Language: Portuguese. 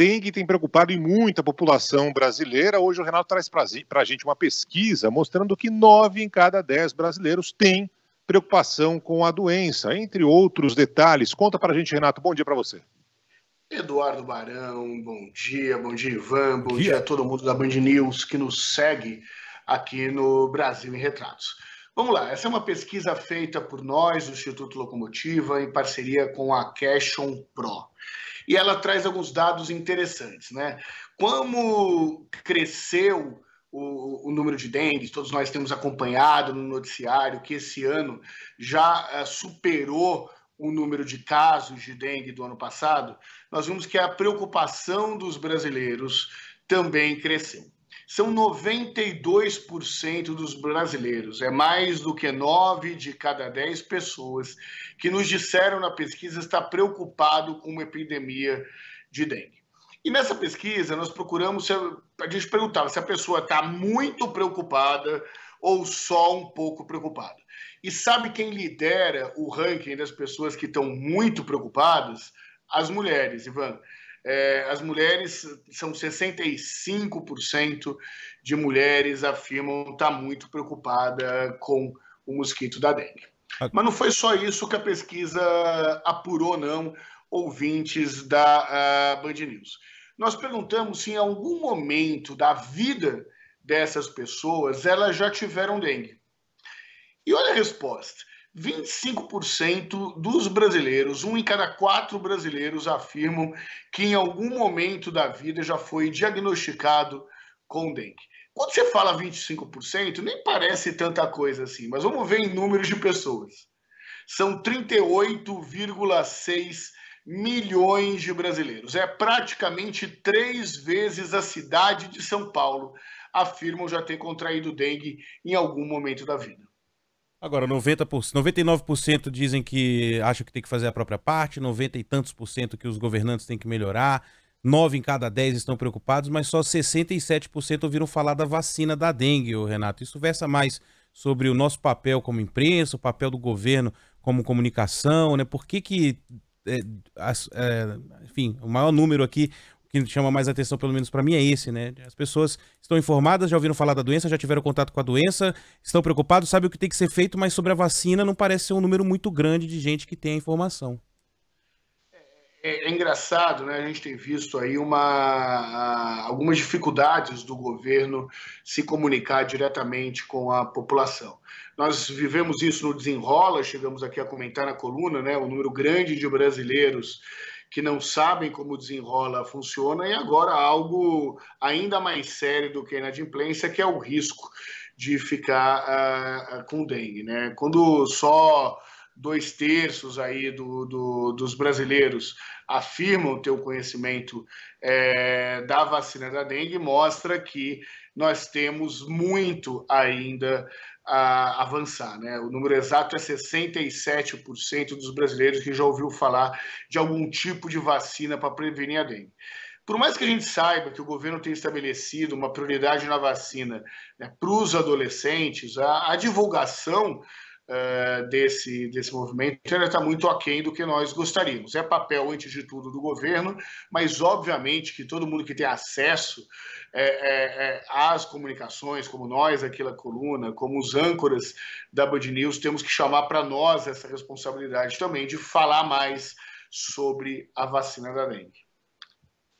dengue tem preocupado em muita população brasileira. Hoje o Renato traz para a gente uma pesquisa mostrando que nove em cada dez brasileiros têm preocupação com a doença, entre outros detalhes. Conta para a gente, Renato. Bom dia para você. Eduardo Barão, bom dia, bom dia, Ivan, bom dia. dia a todo mundo da Band News que nos segue aqui no Brasil em Retratos. Vamos lá, essa é uma pesquisa feita por nós, o Instituto Locomotiva, em parceria com a Cashon Pro e ela traz alguns dados interessantes. Né? Como cresceu o, o, número de dengue? todos nós temos acompanhado no noticiário que esse ano já eh, superou o número de casos de dengue do ano passado, nós vimos que a preocupação dos brasileiros também cresceu são 92% dos brasileiros. É mais do que 9 de cada 10 pessoas que nos disseram na pesquisa estar preocupado com uma epidemia de dengue. E nessa pesquisa, nós procuramos, a gente perguntava se a pessoa está muito preocupada ou só um pouco preocupada. E sabe quem lidera o ranking das pessoas que estão muito preocupadas? As mulheres, Ivan. É, as mulheres são 65% de mulheres afirmam estar tá muito preocupada com o mosquito da dengue. Ah. Mas não foi só isso que a pesquisa apurou, não, ouvintes da uh, Band News. Nós perguntamos se em algum momento da vida dessas pessoas elas já tiveram dengue. E olha a resposta: 25% dos brasileiros, um em cada quatro brasileiros, afirmam que em algum momento da vida já foi diagnosticado com dengue. Quando você fala 25%, nem parece tanta coisa assim, mas vamos ver em números de pessoas. São 38,6 milhões de brasileiros. É praticamente três vezes a cidade de São Paulo, afirmam já ter contraído dengue em algum momento da vida. Agora, 90%, 99% dizem que acham que tem que fazer a própria parte, 90 e tantos por cento que os governantes têm que melhorar, 9 em cada 10 estão preocupados, mas só 67% ouviram falar da vacina da dengue, Renato. Isso versa mais sobre o nosso papel como imprensa, o papel do governo como comunicação, né? Por que que, é, é, enfim, o maior número aqui que chama mais atenção, pelo menos para mim, é esse, né? As pessoas estão informadas, já ouviram falar da doença, já tiveram contato com a doença, estão preocupados, sabem o que tem que ser feito, mas sobre a vacina não parece ser um número muito grande de gente que tem a informação. É, é, é engraçado, né? A gente tem visto aí uma, algumas dificuldades do governo se comunicar diretamente com a população. Nós vivemos isso no desenrola, chegamos aqui a comentar na coluna, né? O um número grande de brasileiros que não sabem como desenrola funciona, e agora algo ainda mais sério do que a inadimplência, que é o risco de ficar uh, com dengue. Né? Quando só dois terços aí do, do, dos brasileiros afirmam ter o conhecimento eh, da vacina da dengue mostra que nós temos muito ainda a avançar. Né? O número exato é 67% dos brasileiros que já ouviu falar de algum tipo de vacina para prevenir a dengue. Por mais que a gente saiba que o governo tem estabelecido uma prioridade na vacina né, para os adolescentes, a, a divulgação é, desse, desse movimento ainda está muito aquém do que nós gostaríamos. É papel, antes de tudo, do governo, mas obviamente que todo mundo que tem acesso é, é, é às comunicações, como nós aqui na Coluna, como os âncoras da Band News, temos que chamar para nós essa responsabilidade também de falar mais sobre a vacina da dengue.